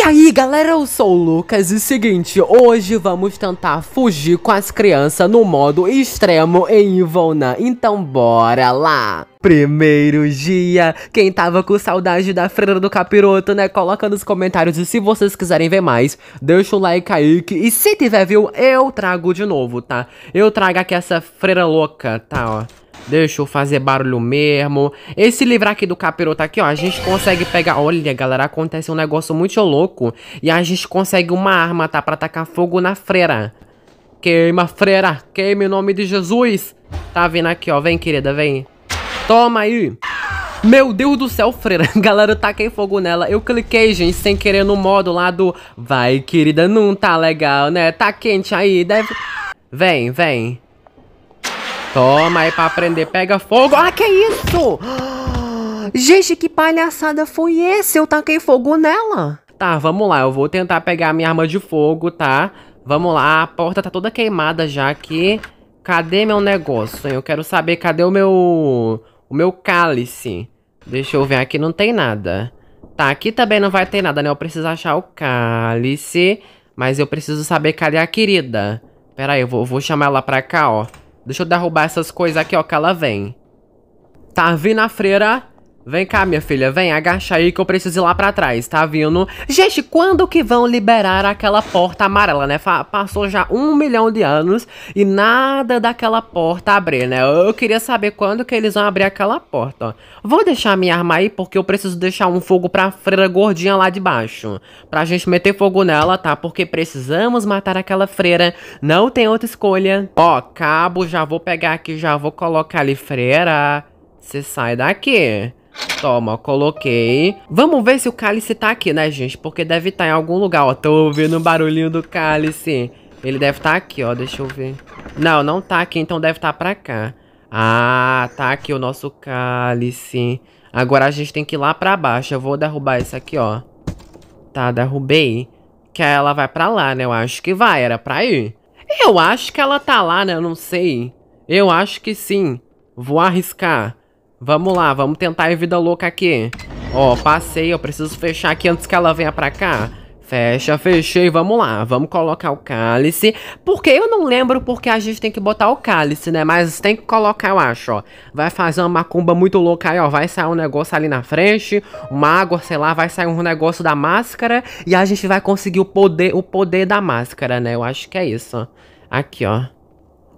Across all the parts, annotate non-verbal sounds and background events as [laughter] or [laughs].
E aí galera, eu sou o Lucas e seguinte, hoje vamos tentar fugir com as crianças no modo extremo em Ivona, então bora lá! Primeiro dia, quem tava com saudade da freira do capiroto, né? Coloca nos comentários e se vocês quiserem ver mais, deixa o like aí que, e se tiver viu, eu trago de novo, tá? Eu trago aqui essa freira louca, tá, ó. Deixa eu fazer barulho mesmo. Esse livro aqui do capiroto tá aqui, ó, a gente consegue pegar... Olha, galera, acontece um negócio muito louco. E a gente consegue uma arma, tá? Pra tacar fogo na freira. Queima, freira. Queima em nome de Jesus. Tá vindo aqui, ó. Vem, querida, vem. Toma aí. Meu Deus do céu, freira. [laughs] Galera, eu taquei fogo nela. Eu cliquei, gente, sem querer no modo lá do... Vai, querida, não tá legal, né? Tá quente aí, deve... Vem, vem. Toma aí pra aprender, pega fogo. Ah, que isso? [gasps] Gente, que palhaçada foi essa? Eu taquei fogo nela. Tá, vamos lá. Eu vou tentar pegar a minha arma de fogo, tá? Vamos lá. A porta tá toda queimada já aqui. Cadê meu negócio? Eu quero saber cadê o meu... O meu cálice. Deixa eu ver aqui. Não tem nada. Tá, aqui também não vai ter nada, né? Eu preciso achar o cálice. Mas eu preciso saber cadê a querida. Pera aí, eu vou, vou chamar ela pra cá, ó. Deixa eu derrubar essas coisas aqui, ó, que ela vem. Tá vindo a freira. Vem cá, minha filha, vem, agacha aí que eu preciso ir lá pra trás, tá vindo? Gente, quando que vão liberar aquela porta amarela, né? Fa passou já um milhão de anos e nada daquela porta abrir, né? Eu queria saber quando que eles vão abrir aquela porta, ó. Vou deixar minha arma aí porque eu preciso deixar um fogo pra freira gordinha lá de baixo. Pra gente meter fogo nela, tá? Porque precisamos matar aquela freira, não tem outra escolha. Ó, cabo, já vou pegar aqui, já vou colocar ali, freira... Você sai daqui. Toma, coloquei. Vamos ver se o cálice tá aqui, né, gente? Porque deve estar tá em algum lugar, ó. Tô ouvindo o barulhinho do cálice. Ele deve estar tá aqui, ó. Deixa eu ver. Não, não tá aqui, então deve estar tá pra cá. Ah, tá aqui o nosso cálice. Agora a gente tem que ir lá pra baixo. Eu vou derrubar isso aqui, ó. Tá, derrubei. Que ela vai pra lá, né? Eu acho que vai, era pra ir. Eu acho que ela tá lá, né? Eu não sei. Eu acho que sim. Vou arriscar. Vamos lá, vamos tentar a vida louca aqui. Ó, passei, eu preciso fechar aqui antes que ela venha pra cá. Fecha, fechei, vamos lá, vamos colocar o cálice, porque eu não lembro porque a gente tem que botar o cálice, né, mas tem que colocar, eu acho, ó, vai fazer uma macumba muito louca aí, ó, vai sair um negócio ali na frente, uma água, sei lá, vai sair um negócio da máscara e a gente vai conseguir o poder, o poder da máscara, né, eu acho que é isso, aqui, ó,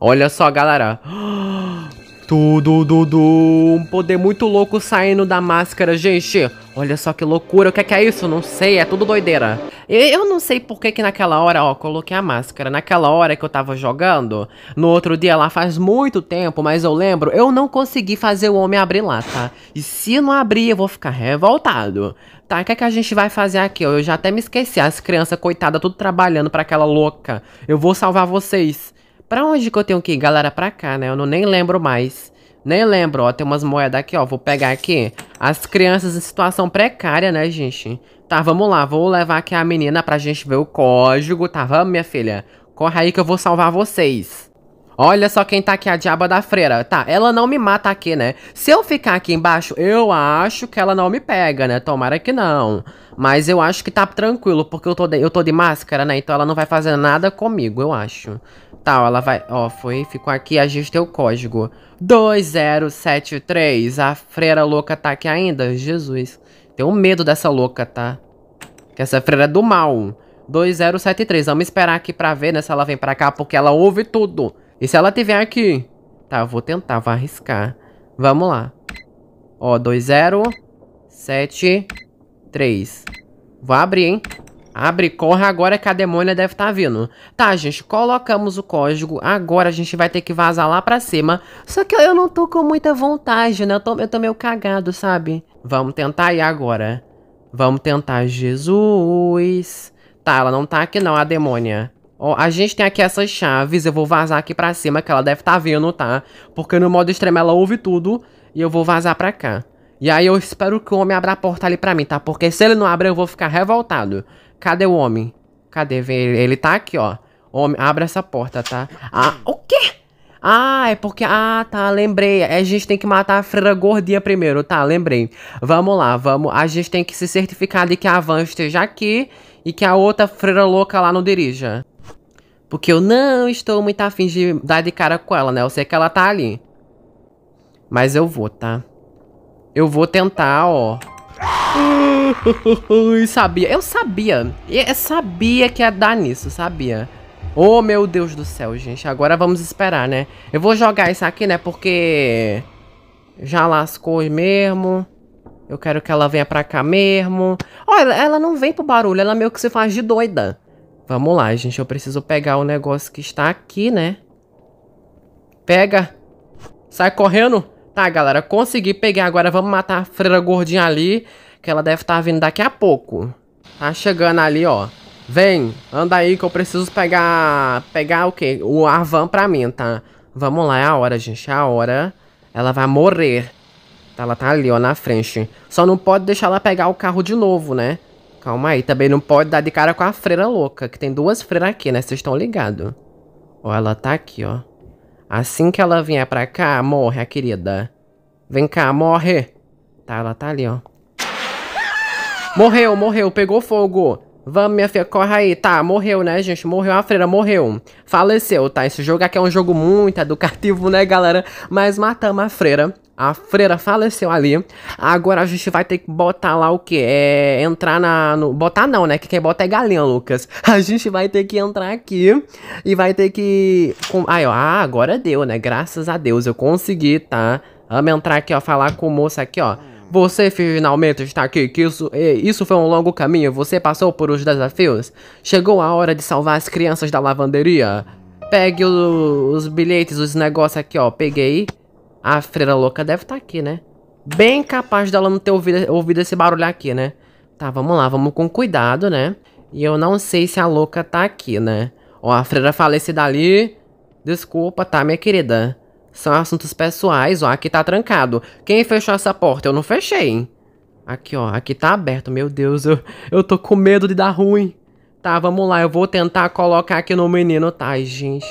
olha só, galera, [gasps] Tudo, Dudu. Um poder muito louco saindo da máscara, gente. Olha só que loucura. O que é, que é isso? Não sei. É tudo doideira. Eu não sei por que que naquela hora, ó, coloquei a máscara. Naquela hora que eu tava jogando, no outro dia lá faz muito tempo, mas eu lembro, eu não consegui fazer o homem abrir lá, tá? E se não abrir, eu vou ficar revoltado. Tá, o que é que a gente vai fazer aqui? Eu já até me esqueci. As crianças, coitadas, tudo trabalhando para aquela louca. Eu vou salvar vocês. Pra onde que eu tenho que ir? Galera, pra cá, né? Eu não nem lembro mais. Nem lembro, ó. Tem umas moedas aqui, ó. Vou pegar aqui. As crianças em situação precária, né, gente? Tá, vamos lá. Vou levar aqui a menina pra gente ver o código. Tá, vamos, minha filha. Corre aí que eu vou salvar vocês. Olha só quem tá aqui, a diaba da freira. Tá, ela não me mata aqui, né? Se eu ficar aqui embaixo, eu acho que ela não me pega, né? Tomara que não. Mas eu acho que tá tranquilo, porque eu tô de, eu tô de máscara, né? Então ela não vai fazer nada comigo, eu acho. Tá, ela vai... Ó, foi, ficou aqui, ajuste o código. 2073. A freira louca tá aqui ainda? Jesus. Tenho medo dessa louca, tá? Que essa freira é do mal. 2073. Vamos esperar aqui pra ver, né? Se ela vem pra cá, porque ela ouve tudo. E se ela tiver aqui? Tá, eu vou tentar, vou arriscar. Vamos lá. Ó, 2, 0, 7, 3. Vou abrir, hein? Abre, corre agora que a demônia deve estar tá vindo. Tá, gente, colocamos o código. Agora a gente vai ter que vazar lá pra cima. Só que eu não tô com muita vontade, né? Eu tô, eu tô meio cagado, sabe? Vamos tentar aí agora. Vamos tentar, Jesus. Tá, ela não tá aqui não, a demônia. Ó, a gente tem aqui essas chaves, eu vou vazar aqui pra cima, que ela deve tá vendo, tá? Porque no modo extremo ela ouve tudo e eu vou vazar pra cá. E aí eu espero que o homem abra a porta ali pra mim, tá? Porque se ele não abrir, eu vou ficar revoltado. Cadê o homem? Cadê? Ele, ele tá aqui, ó. Homem, abre essa porta, tá? Ah, o quê? Ah, é porque... Ah, tá, lembrei. A gente tem que matar a freira gordinha primeiro, tá? Lembrei. Vamos lá, vamos... A gente tem que se certificar de que a van esteja aqui e que a outra freira louca lá não dirija. Porque eu não estou muito afim de dar de cara com ela, né? Eu sei que ela tá ali. Mas eu vou, tá? Eu vou tentar, ó. Uh, [laughs] sabia, eu sabia. Eu sabia que ia dar nisso, sabia. Oh, meu Deus do céu, gente. Agora vamos esperar, né? Eu vou jogar isso aqui, né? Porque já lascou mesmo. Eu quero que ela venha pra cá mesmo. Olha, ela não vem pro barulho. Ela meio que se faz de doida. Vamos lá, gente. Eu preciso pegar o negócio que está aqui, né? Pega. Sai correndo. Tá, galera. Consegui pegar. Agora vamos matar a freira gordinha ali. Que ela deve estar tá vindo daqui a pouco. Tá chegando ali, ó. Vem. Anda aí que eu preciso pegar... Pegar o quê? O Arvan pra mim, tá? Vamos lá. É a hora, gente. É a hora. Ela vai morrer. Tá, ela tá ali, ó, na frente. Só não pode deixar ela pegar o carro de novo, né? Calma aí, também não pode dar de cara com a freira louca, que tem duas freiras aqui, né? Vocês estão ligados. Ó, ela tá aqui, ó. Assim que ela vier pra cá, morre, a querida. Vem cá, morre. Tá, ela tá ali, ó. Morreu, morreu, pegou fogo. Vamos, minha filha, corre aí. Tá, morreu, né, gente? Morreu a freira, morreu. Faleceu, tá? Esse jogo aqui é um jogo muito educativo, né, galera? Mas matamos a freira. A freira faleceu ali. Agora a gente vai ter que botar lá o que? É. Entrar na. No, botar não, né? Que quem bota é galinha, Lucas. [laughs] A gente vai ter que entrar aqui e vai ter que. Com, aí, ó. Ah, agora deu, né? Graças a Deus eu consegui, tá? Vamos entrar aqui, ó. Falar com o moço aqui, ó. Você finalmente está aqui, que isso, é, isso foi um longo caminho. Você passou por os desafios. Chegou a hora de salvar as crianças da lavanderia. Pegue o, os bilhetes, os negócios aqui, ó. Peguei. A freira louca deve estar tá aqui, né? Bem capaz dela não ter ouvido, ouvido esse barulho aqui, né? Tá, vamos lá, vamos com cuidado, né? E eu não sei se a louca tá aqui, né? Ó, a freira falecida ali. Desculpa, tá, minha querida? São assuntos pessoais, ó, aqui tá trancado. Quem fechou essa porta? Eu não fechei, hein? Aqui, ó, aqui tá aberto, meu Deus, eu, eu tô com medo de dar ruim. Tá, vamos lá, eu vou tentar colocar aqui no menino, tá, gente...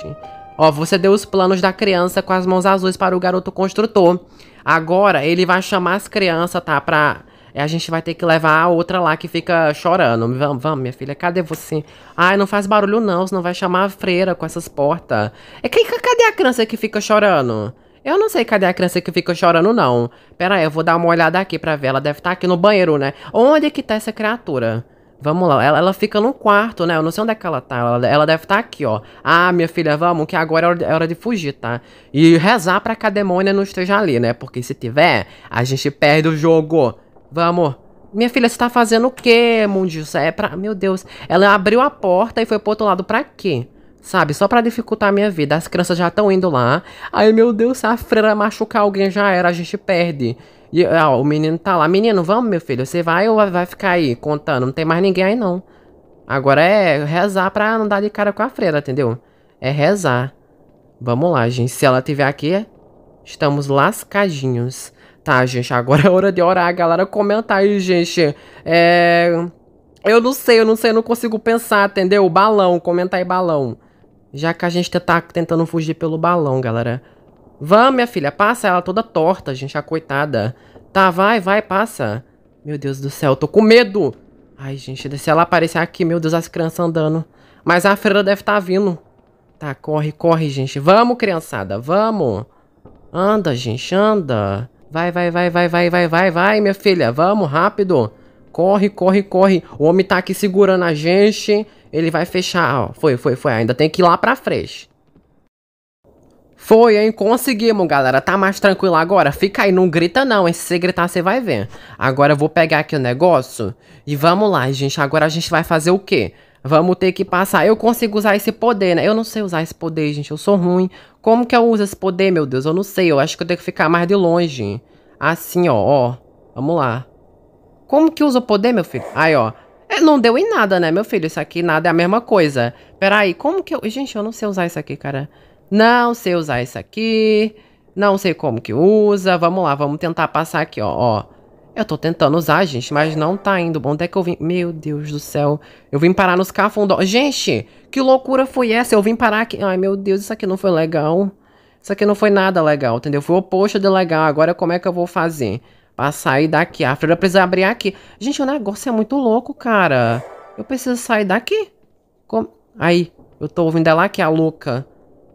Ó, você deu os planos da criança com as mãos azuis para o garoto construtor. Agora ele vai chamar as crianças, tá? Pra. A gente vai ter que levar a outra lá que fica chorando. Vamos, vamos, minha filha, cadê você? Ai, não faz barulho não, senão vai chamar a freira com essas portas. É que, cadê a criança que fica chorando? Eu não sei cadê a criança que fica chorando, não. Pera aí, eu vou dar uma olhada aqui pra ver. Ela deve estar tá aqui no banheiro, né? Onde é que tá essa criatura? Vamos lá, ela, ela fica no quarto, né? Eu não sei onde é que ela tá. Ela, ela deve estar tá aqui, ó. Ah, minha filha, vamos, que agora é hora, é hora de fugir, tá? E rezar pra que a demônia não esteja ali, né? Porque se tiver, a gente perde o jogo. Vamos. Minha filha, você tá fazendo o quê, mundiça? É pra... Meu Deus. Ela abriu a porta e foi pro outro lado pra quê? Sabe, só para dificultar a minha vida. As crianças já estão indo lá. Aí, meu Deus, se a freira machucar alguém, já era, a gente perde. E ó, o menino tá lá. Menino, vamos, meu filho. Você vai ou vai ficar aí contando? Não tem mais ninguém aí, não. Agora é rezar pra não dar de cara com a freira, entendeu? É rezar. Vamos lá, gente. Se ela tiver aqui, estamos lascadinhos. Tá, gente, agora [laughs] é hora de orar, galera. Comentar aí, gente. É... Eu não sei, eu não sei, eu não consigo pensar, entendeu? Balão, comenta aí, balão. Já que a gente tá, tá tentando fugir pelo balão, galera. Vá, minha filha, passa ela toda torta, gente, a coitada. Tá, vai, vai, passa. Meu Deus do céu, tô com medo. Ai, gente, se ela aparecer aqui, meu Deus, as crianças andando. Mas a freira deve estar tá vindo. Tá, corre, corre, gente. Vamos, criançada, vamos. Anda, gente, anda. Vai, vai, vai, vai, vai, vai, vai, vai, minha filha. Vamos, rápido. Corre, corre, corre. O homem tá aqui segurando a gente. Ele vai fechar, ó. Foi, foi, foi. Ainda tem que ir lá pra frente. Foi, hein? Conseguimos, galera. Tá mais tranquilo agora? Fica aí, não grita não, hein? Se você gritar, você vai ver. Agora eu vou pegar aqui o negócio e vamos lá, gente. Agora a gente vai fazer o quê? Vamos ter que passar. Eu consigo usar esse poder, né? Eu não sei usar esse poder, gente. Eu sou ruim. Como que eu uso esse poder, meu Deus? Eu não sei. Eu acho que eu tenho que ficar mais de longe. Assim, ó, ó. Vamos lá. Como que usa o poder, meu filho? Aí, ó não deu em nada, né, meu filho? Isso aqui nada é a mesma coisa. Peraí, como que eu... Gente, eu não sei usar isso aqui, cara. Não sei usar isso aqui. Não sei como que usa. Vamos lá, vamos tentar passar aqui, ó. ó. Eu tô tentando usar, gente, mas não tá indo bom. até que eu vim? Meu Deus do céu. Eu vim parar nos cafundó. Gente, que loucura foi essa? Eu vim parar aqui. Ai, meu Deus, isso aqui não foi legal. Isso aqui não foi nada legal, entendeu? Foi o oposto de legal. Agora como é que eu vou fazer? Pra sair daqui. A freira precisa abrir aqui. Gente, o negócio é muito louco, cara. Eu preciso sair daqui. Como? Aí, eu tô ouvindo ela aqui, a louca.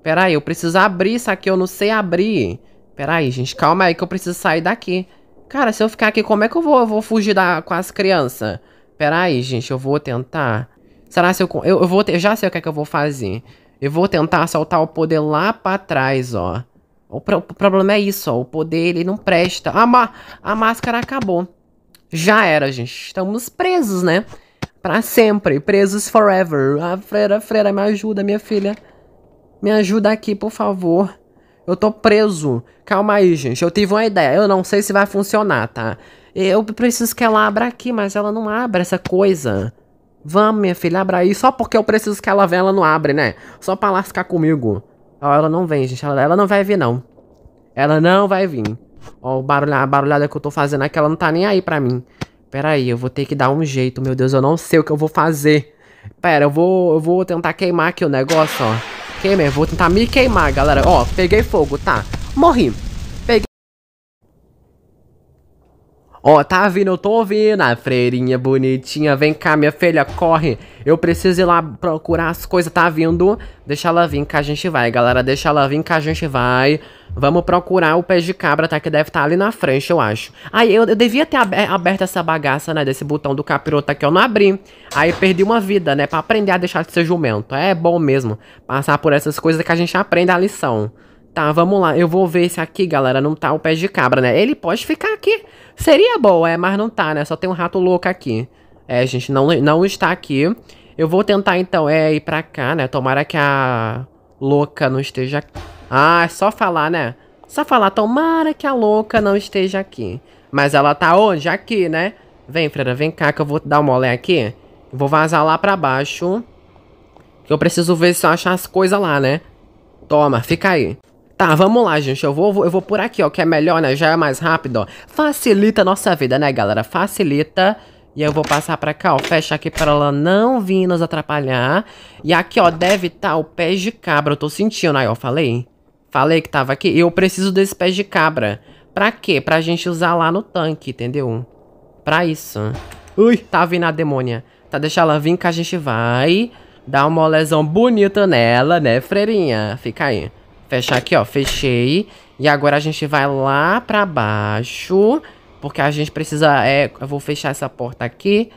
Pera aí, eu preciso abrir isso aqui. Eu não sei abrir. Pera aí, gente. Calma aí que eu preciso sair daqui. Cara, se eu ficar aqui, como é que eu vou, eu vou fugir da, com as crianças? Pera aí, gente. Eu vou tentar... Será se eu... Eu, eu vou... Eu já sei o que é que eu vou fazer. Eu vou tentar soltar o poder lá pra trás, ó. O, pro, o, problema é isso, ó. O poder, ele não presta. A, ma, a máscara acabou. Já era, gente. Estamos presos, né? Pra sempre. Presos forever. A ah, freira, freira, me ajuda, minha filha. Me ajuda aqui, por favor. Eu tô preso. Calma aí, gente. Eu tive uma ideia. Eu não sei se vai funcionar, tá? Eu preciso que ela abra aqui, mas ela não abre essa coisa. Vamos, minha filha, abra aí. Só porque eu preciso que ela venha, ela não abre, né? Só pra lascar comigo. Ó, ela não vem, gente. Ela, ela não vai vir, não. Ela não vai vir. Ó, o barulho a barulhada que eu tô fazendo aqui, ela não tá nem aí pra mim. Pera aí, eu vou ter que dar um jeito. Meu Deus, eu não sei o que eu vou fazer. Pera, eu vou, eu vou tentar queimar aqui o negócio, ó. Queimei, vou tentar me queimar, galera. Ó, peguei fogo, tá. Morri. Ó, oh, tá vindo, eu tô ouvindo. A freirinha bonitinha, vem cá, minha filha, corre. Eu preciso ir lá procurar as coisas, tá vindo? Deixa ela vir que a gente vai, galera. Deixa ela vir que a gente vai. Vamos procurar o pé de cabra, tá? Que deve estar tá ali na frente, eu acho. Aí, eu, eu devia ter aberto essa bagaça, né? Desse botão do capiroto aqui, eu não abri. Aí, perdi uma vida, né? Pra aprender a deixar de ser jumento. É bom mesmo passar por essas coisas que a gente aprende a lição. Tá, vamos lá. Eu vou ver se aqui, galera, não tá o pé de cabra, né? Ele pode ficar aqui. Seria boa, é, mas não tá, né? Só tem um rato louco aqui. É, gente, não, não está aqui. Eu vou tentar, então, é, ir pra cá, né? Tomara que a louca não esteja aqui. Ah, é só falar, né? Só falar, tomara que a louca não esteja aqui. Mas ela tá onde? Aqui, né? Vem, Freira, vem cá que eu vou dar uma olé aqui. Vou vazar lá pra baixo. Que eu preciso ver se eu achar as coisas lá, né? Toma, fica aí. Tá, vamos lá, gente. Eu vou, eu vou por aqui, ó, que é melhor, né? Já é mais rápido, ó. Facilita a nossa vida, né, galera? Facilita. E eu vou passar pra cá, ó. Fecha aqui pra ela não vir nos atrapalhar. E aqui, ó, deve estar tá o pé de cabra. Eu tô sentindo aí, ó. Falei? Falei que tava aqui. Eu preciso desse pé de cabra. Pra quê? Pra gente usar lá no tanque, entendeu? Pra isso. Ui, tá vindo a demônia. Tá, deixa ela vir que a gente vai... Dar uma lesão bonita nela, né, freirinha? Fica aí. Fechar aqui, ó. Fechei. E agora a gente vai lá pra baixo. Porque a gente precisa... É, eu vou fechar essa porta aqui.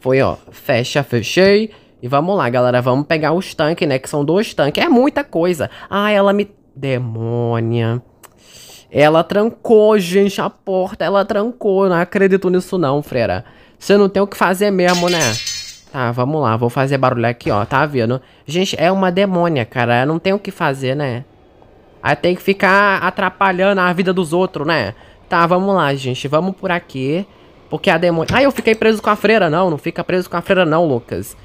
Foi, ó. Fecha, fechei. E vamos lá, galera. Vamos pegar os tanques, né? Que são dois tanques. É muita coisa. Ah, ela me... Demônia. Ela trancou, gente, a porta. Ela trancou. Não acredito nisso não, freira. Você não tem o que fazer mesmo, né? Tá, vamos lá. Vou fazer barulho aqui, ó. Tá vendo? Gente, é uma demônia, cara. Eu não tem o que fazer, né? Aí tem que ficar atrapalhando a vida dos outros, né? Tá, vamos lá, gente. Vamos por aqui. Porque a demônio... Ai, eu fiquei preso com a freira. Não, não fica preso com a freira não, Lucas.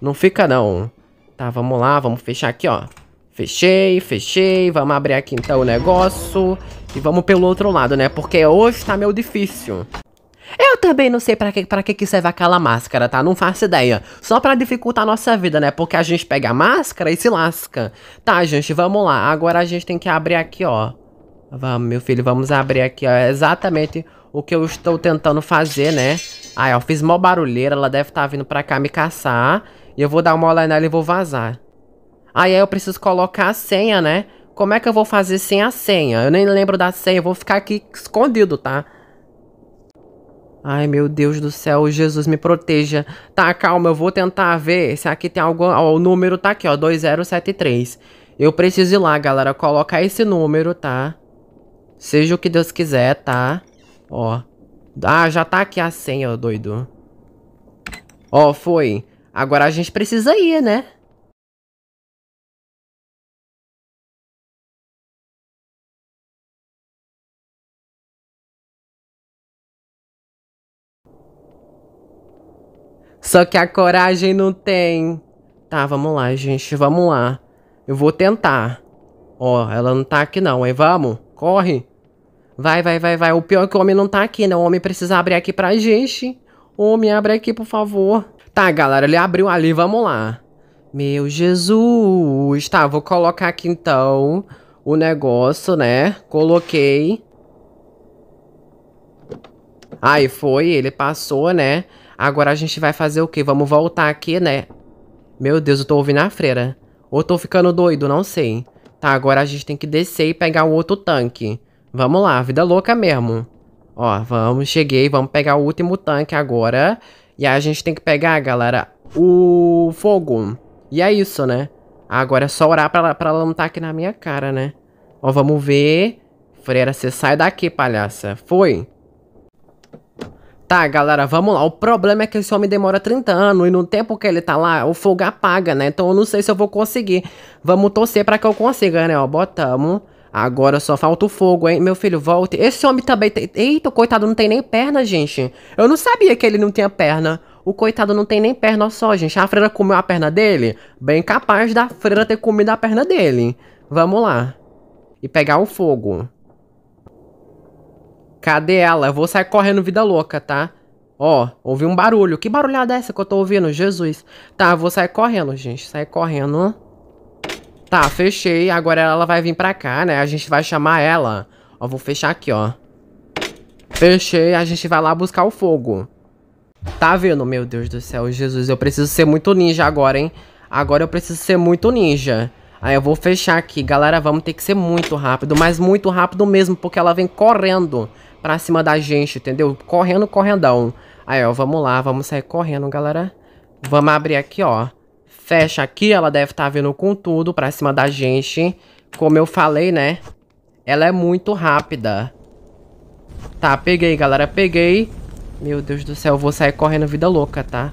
Não fica, não. Tá, vamos lá. Vamos fechar aqui, ó. Fechei, fechei. Vamos abrir aqui, então, o negócio. E vamos pelo outro lado, né? Porque hoje tá meio difícil. Eu também não sei para que, pra que, que serve aquela máscara, tá? Não faço ideia. Só para dificultar a nossa vida, né? Porque a gente pega a máscara e se lasca. Tá, gente, vamos lá. Agora a gente tem que abrir aqui, ó. Vamos, meu filho, vamos abrir aqui, ó. É exatamente o que eu estou tentando fazer, né? Aí, ó, fiz mó barulheira. Ela deve estar tá vindo pra cá me caçar. E eu vou dar uma olhada nela e vou vazar. Aí, aí eu preciso colocar a senha, né? Como é que eu vou fazer sem a senha? Eu nem lembro da senha, eu vou ficar aqui escondido, tá? Ai, meu Deus do céu, Jesus me proteja. Tá, calma, eu vou tentar ver se aqui tem algo. Ó, o número tá aqui, ó, 2073. Eu preciso ir lá, galera, colocar esse número, tá? Seja o que Deus quiser, tá? Ó. Ah, já tá aqui a senha, doido. Ó, foi. Agora a gente precisa ir, né? Só que a coragem não tem. Tá, vamos lá, gente, vamos lá. Eu vou tentar. Ó, ela não tá aqui não, hein? Vamos, corre. Vai, vai, vai, vai. O pior é que o homem não tá aqui, né? O homem precisa abrir aqui pra gente. Homem, abre aqui, por favor. Tá, galera, ele abriu ali, vamos lá. Meu Jesus. Tá, vou colocar aqui então o negócio, né? Coloquei. Aí foi, ele passou, né? Agora a gente vai fazer o quê? Vamos voltar aqui, né? Meu Deus, eu tô ouvindo a freira. Ou tô ficando doido, não sei. Tá, agora a gente tem que descer e pegar o outro tanque. Vamos lá, vida louca mesmo. Ó, vamos, cheguei, vamos pegar o último tanque agora. E a gente tem que pegar, galera, o fogo. E é isso, né? Agora é só orar pra, pra ela não tá aqui na minha cara, né? Ó, vamos ver. Freira, você sai daqui, palhaça. Foi. Tá, galera, vamos lá. O problema é que esse homem demora 30 anos e no tempo que ele tá lá, o fogo apaga, né? Então eu não sei se eu vou conseguir. Vamos torcer pra que eu consiga, né? Ó, botamos. Agora só falta o fogo, hein? Meu filho, volte. Esse homem também tem... Eita, coitado, não tem nem perna, gente. Eu não sabia que ele não tinha perna. O coitado não tem nem perna só, gente. A freira comeu a perna dele? Bem capaz da freira ter comido a perna dele. Vamos lá. E pegar o fogo. Cadê ela? Eu vou sair correndo vida louca, tá? Ó, ouvi um barulho. Que barulhada é essa que eu tô ouvindo? Jesus. Tá, vou sair correndo, gente. Sair correndo. Tá, fechei. Agora ela vai vir pra cá, né? A gente vai chamar ela. Ó, vou fechar aqui, ó. Fechei. A gente vai lá buscar o fogo. Tá vendo? Meu Deus do céu, Jesus. Eu preciso ser muito ninja agora, hein? Agora eu preciso ser muito ninja. Aí eu vou fechar aqui. Galera, vamos ter que ser muito rápido. Mas muito rápido mesmo, porque ela vem correndo pra cima da gente, entendeu? Correndo, correndão. Aí, ó, vamos lá, vamos sair correndo, galera. Vamos abrir aqui, ó. Fecha aqui, ela deve estar tá vindo com tudo pra cima da gente. Como eu falei, né? Ela é muito rápida. Tá, peguei, galera, peguei. Meu Deus do céu, vou sair correndo vida louca, tá?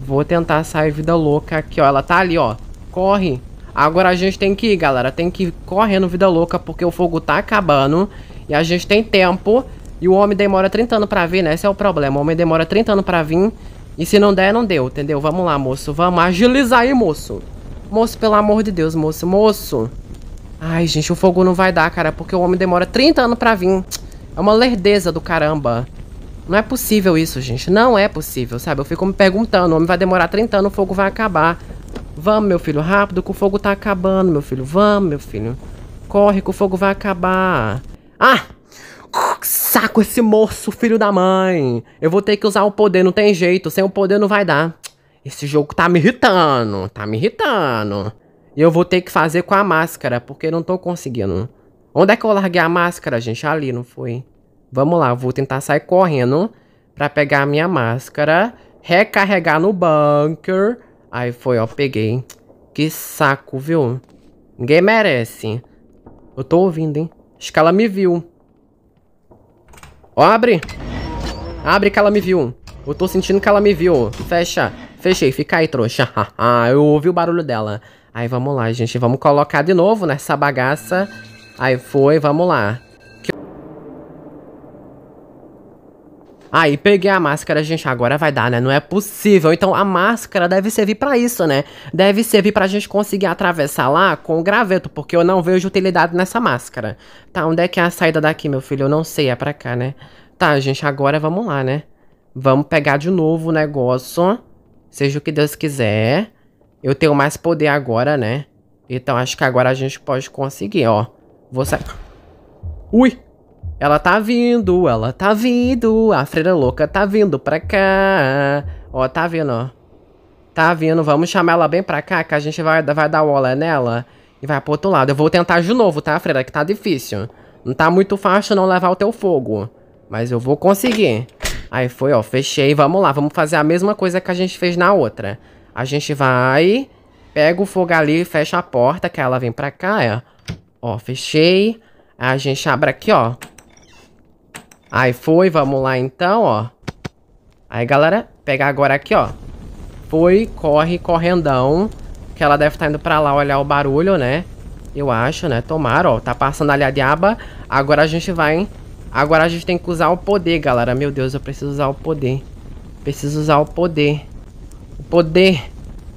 Vou tentar sair vida louca aqui, ó. Ela tá ali, ó. Corre. Agora a gente tem que ir, galera. Tem que ir correndo vida louca porque o fogo tá acabando. E a gente tem tempo. E o homem demora 30 anos pra vir, né? Esse é o problema. O homem demora 30 anos pra vir. E se não der, não deu, entendeu? Vamos lá, moço. Vamos agilizar aí, moço. Moço, pelo amor de Deus, moço. Moço. Ai, gente, o fogo não vai dar, cara. Porque o homem demora 30 anos pra vir. É uma lerdeza do caramba. Não é possível isso, gente. Não é possível, sabe? Eu fico me perguntando. O homem vai demorar 30 anos, o fogo vai acabar. Vamos, meu filho, rápido, que o fogo tá acabando, meu filho. Vamos, meu filho. Corre, que o fogo vai acabar. Ah! Saco esse moço, filho da mãe! Eu vou ter que usar o poder, não tem jeito, sem o poder não vai dar. Esse jogo tá me irritando, tá me irritando. E eu vou ter que fazer com a máscara, porque não tô conseguindo. Onde é que eu larguei a máscara, gente? Ali, não foi? Vamos lá, vou tentar sair correndo pra pegar a minha máscara, recarregar no bunker. Aí foi, ó, peguei. Que saco, viu? Ninguém merece. Eu tô ouvindo, hein? Acho que ela me viu. Ó, abre. Abre que ela me viu. Eu tô sentindo que ela me viu. Fecha. Fechei. Fica aí, trouxa. [laughs] Ah, eu ouvi o barulho dela. Aí, vamos lá, gente. Vamos colocar de novo nessa bagaça. Aí, foi. Vamos lá. Aí peguei a máscara, gente, agora vai dar, né? Não é possível. Então a máscara deve servir para isso, né? Deve servir pra gente conseguir atravessar lá com o graveto, porque eu não vejo utilidade nessa máscara. Tá, onde é que é a saída daqui, meu filho? Eu não sei, é pra cá, né? Tá, gente, agora vamos lá, né? Vamos pegar de novo o negócio. Seja o que Deus quiser. Eu tenho mais poder agora, né? Então acho que agora a gente pode conseguir, ó. Vou sair... Ui! Ela tá vindo, ela tá vindo, a freira louca tá vindo pra cá. Ó, tá vindo, ó. Tá vindo, vamos chamar ela bem pra cá, que a gente vai, vai dar ola nela e vai pro outro lado. Eu vou tentar de novo, tá, freira, que tá difícil. Não tá muito fácil não levar o teu fogo, mas eu vou conseguir. Aí foi, ó, fechei, vamos lá, vamos fazer a mesma coisa que a gente fez na outra. A gente vai, pega o fogo ali, fecha a porta, que ela vem pra cá, ó. É, ó, fechei. A gente abre aqui, ó. Aí foi, vamos lá então, ó. Aí, galera, pegar agora aqui, ó. Foi, corre, correndão. Que ela deve estar tá indo pra lá olhar o barulho, né? Eu acho, né? Tomara, ó. Tá passando ali a diaba. Agora a gente vai, hein? Agora a gente tem que usar o poder, galera. Meu Deus, eu preciso usar o poder. Preciso usar o poder. O poder.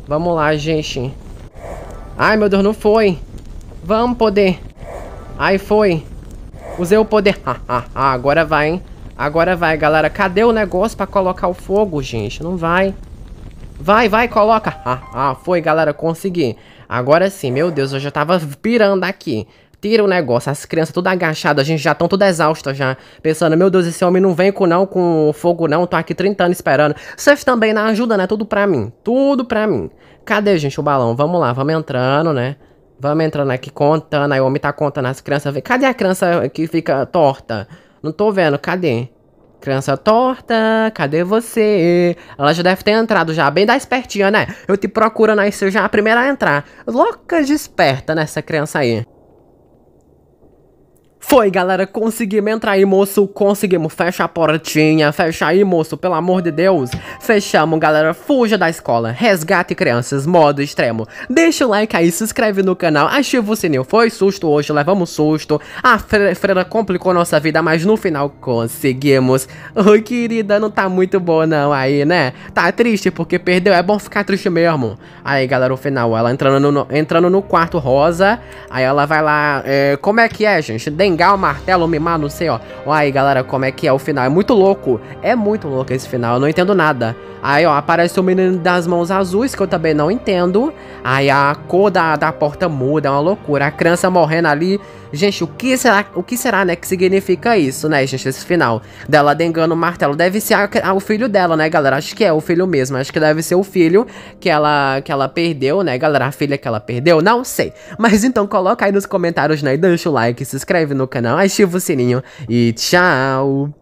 Vamos lá, gente. Ai, meu Deus, não foi. Vamos, poder. Aí foi. Usei o poder. agora vai, hein? Agora vai, galera. Cadê o negócio pra colocar o fogo, gente? Não vai. Vai, vai, coloca. Ah, foi, galera. Consegui. Agora sim. Meu Deus, eu já tava pirando aqui tira o negócio. As crianças tudo agachadas, a gente já estão tudo exausta já. Pensando, meu Deus, esse homem não vem com não, com fogo não. Tô aqui 30 anos esperando. Vocês também não né? ajuda, né? Tudo pra mim. Tudo pra mim. Cadê, gente, o balão? Vamos lá, vamos entrando, né? Vamos entrando aqui contando. Aí o homem tá contando as crianças. cadê a criança que fica torta? Não tô vendo, cadê? Criança torta, cadê você? Ela já deve ter entrado já, bem da espertinha, né? Eu te procurando aí, se já é a primeira a entrar. Louca de esperta nessa criança aí. Foi, galera, conseguimos entrar aí, moço, conseguimos. Fecha a portinha, fecha aí, moço, pelo amor de Deus. Fechamos, galera, fuja da escola, resgate crianças, modo extremo. Deixa o like aí, se inscreve no canal, ativa o sininho. Foi susto hoje, levamos susto. A fre freira complicou nossa vida, mas no final conseguimos. Ô, querida, não tá muito boa não aí, né? Tá triste porque perdeu, é bom ficar triste mesmo. Aí, galera, o final, ela entrando no, entrando no quarto rosa, aí ela vai lá, é, como é que é, gente? Dengue pegar o martelo, mimar, não sei, ó. ó. Aí, galera, como é que é o final? É muito louco. É muito louco esse final, eu não entendo nada. Aí, ó, aparece o menino das mãos azuis, que eu também não entendo. Aí a cor da, da porta muda, é uma loucura. A criança morrendo ali Gente, o que será, o que será, né, que significa isso, né, gente, esse final? Dela dengando o martelo. Deve ser a, a, o filho dela, né, galera? Acho que é o filho mesmo. Acho que deve ser o filho que ela, que ela perdeu, né, galera? A filha que ela perdeu. Não sei. Mas então coloca aí nos comentários, né, e deixa o like, se inscreve no canal, ativa o sininho e tchau!